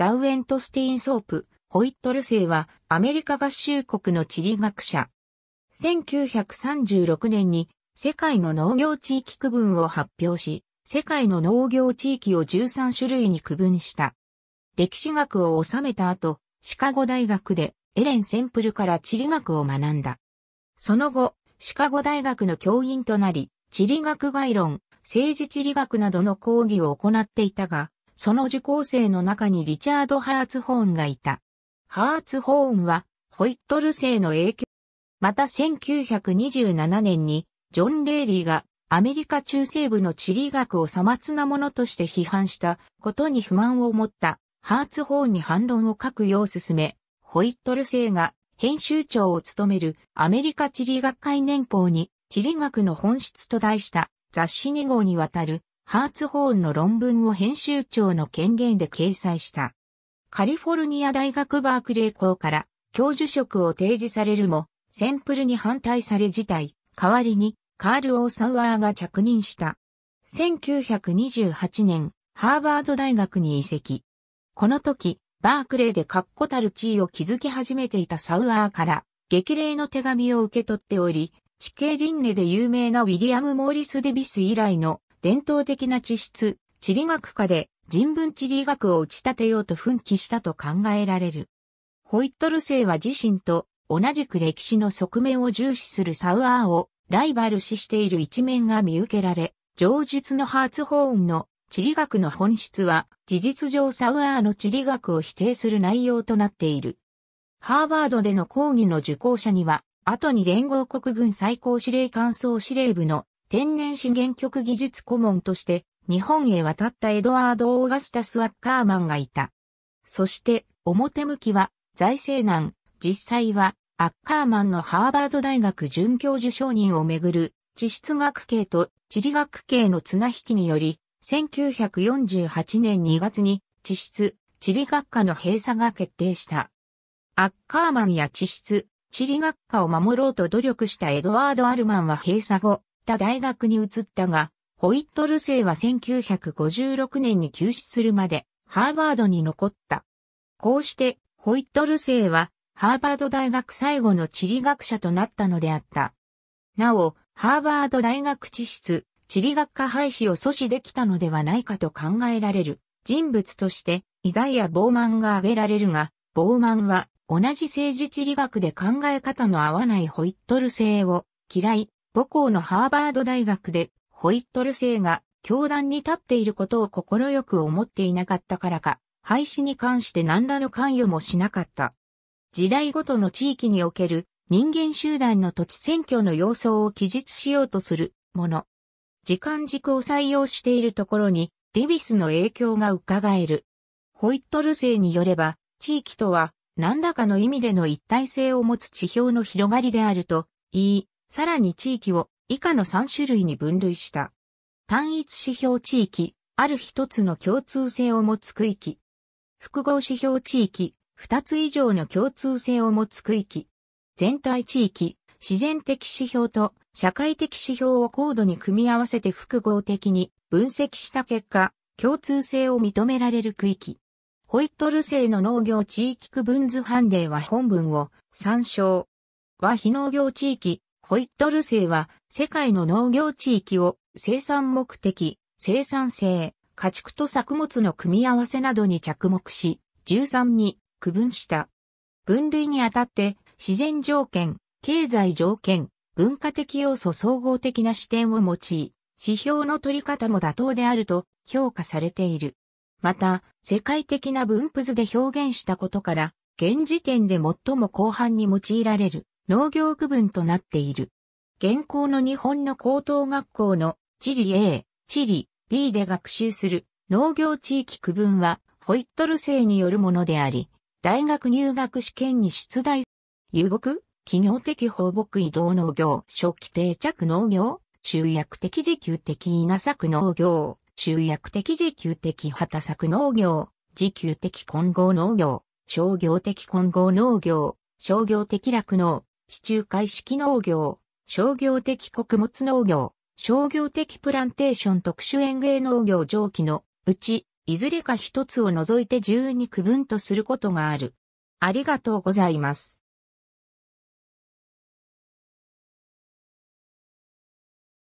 ダウエントスティーン・ソープ、ホイットル星はアメリカ合衆国の地理学者。1936年に世界の農業地域区分を発表し、世界の農業地域を13種類に区分した。歴史学を収めた後、シカゴ大学でエレン・センプルから地理学を学んだ。その後、シカゴ大学の教員となり、地理学概論、政治地理学などの講義を行っていたが、その受講生の中にリチャード・ハーツホーンがいた。ハーツホーンは、ホイットル生の影響。また1927年に、ジョン・レイリーがアメリカ中西部の地理学をさまつなものとして批判したことに不満を持ったハーツホーンに反論を書くよう進め、ホイットル生が編集長を務めるアメリカ地理学会年報に地理学の本質と題した雑誌2号にわたるハーツホーンの論文を編集長の権限で掲載した。カリフォルニア大学バークレー校から教授職を提示されるも、センプルに反対され辞退、代わりにカール・オー・サウアーが着任した。1928年、ハーバード大学に移籍。この時、バークレーで確固たる地位を築き始めていたサウアーから、激励の手紙を受け取っており、地形輪廻で有名なウィリアム・モーリス・デビス以来の伝統的な地質、地理学科で人文地理学を打ち立てようと奮起したと考えられる。ホイットル星は自身と同じく歴史の側面を重視するサウアーをライバル視している一面が見受けられ、上述のハーツホーンの地理学の本質は事実上サウアーの地理学を否定する内容となっている。ハーバードでの講義の受講者には、後に連合国軍最高司令官総司令部の天然資源局技術顧問として日本へ渡ったエドワード・オーガスタス・ワッカーマンがいた。そして表向きは財政難、実際はアッカーマンのハーバード大学准教授承認をめぐる地質学系と地理学系の綱引きにより、1948年2月に地質、地理学科の閉鎖が決定した。アッカーマンや地質、地理学科を守ろうと努力したエドワード・アルマンは閉鎖後、った大学に移ったが、ホイットル生は1956年に休止するまでハーバードに残った。こうしてホイットル生はハーバード大学最後の地理学者となったのであった。なお、ハーバード大学地質、地理学科廃止を阻止できたのではないかと考えられる人物としてイザイア・ボーマンが挙げられるが、ボーマンは同じ政治地理学で考え方の合わないホイットル性を嫌い、母校のハーバード大学で、ホイットル生が教団に立っていることを心よく思っていなかったからか、廃止に関して何らの関与もしなかった。時代ごとの地域における人間集団の土地選挙の様相を記述しようとするもの。時間軸を採用しているところにデビスの影響が伺える。ホイットル生によれば、地域とは何らかの意味での一体性を持つ地表の広がりであると言い、さらに地域を以下の3種類に分類した。単一指標地域、ある一つの共通性を持つ区域。複合指標地域、二つ以上の共通性を持つ区域。全体地域、自然的指標と社会的指標を高度に組み合わせて複合的に分析した結果、共通性を認められる区域。ホイットル製の農業地域区分図判例は本文を参照。は非農業地域、ホイットル生は世界の農業地域を生産目的、生産性、家畜と作物の組み合わせなどに着目し、13に区分した。分類にあたって自然条件、経済条件、文化的要素総合的な視点を用い、指標の取り方も妥当であると評価されている。また、世界的な分布図で表現したことから、現時点で最も広範に用いられる農業区分となっている。現行の日本の高等学校の地理 A、地理 B で学習する農業地域区分はホイットル制によるものであり、大学入学試験に出題、遊牧、企業的放牧移動農業、初期定着農業、中約的自給的稲作農業、中約的自給的畑作農業、自給的混合農業、商業的混合農業、商業的酪農、地中海式農業、商業的穀物農業、商業的プランテーション特殊園芸農業上記のうち、いずれか一つを除いて十二区分とすることがある。ありがとうございます。